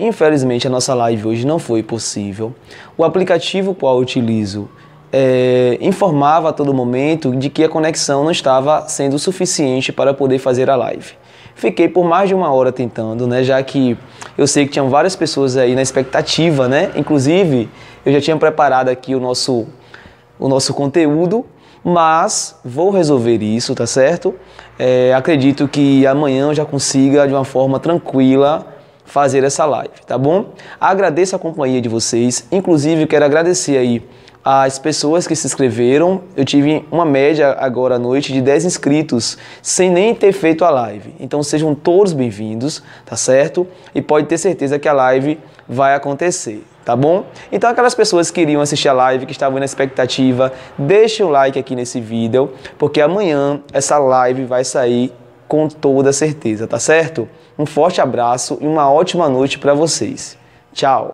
Infelizmente a nossa live hoje não foi possível. O aplicativo qual eu utilizo é, informava a todo momento de que a conexão não estava sendo suficiente para poder fazer a live. Fiquei por mais de uma hora tentando, né? Já que eu sei que tinham várias pessoas aí na expectativa, né? Inclusive, eu já tinha preparado aqui o nosso, o nosso conteúdo, mas vou resolver isso, tá certo? É, acredito que amanhã eu já consiga, de uma forma tranquila, fazer essa live, tá bom? Agradeço a companhia de vocês, inclusive quero agradecer aí as pessoas que se inscreveram. Eu tive uma média agora à noite de 10 inscritos, sem nem ter feito a live. Então sejam todos bem-vindos, tá certo? E pode ter certeza que a live vai acontecer, tá bom? Então aquelas pessoas que queriam assistir a live, que estavam na expectativa, deixem o like aqui nesse vídeo, porque amanhã essa live vai sair com toda certeza, tá certo? Um forte abraço e uma ótima noite para vocês. Tchau!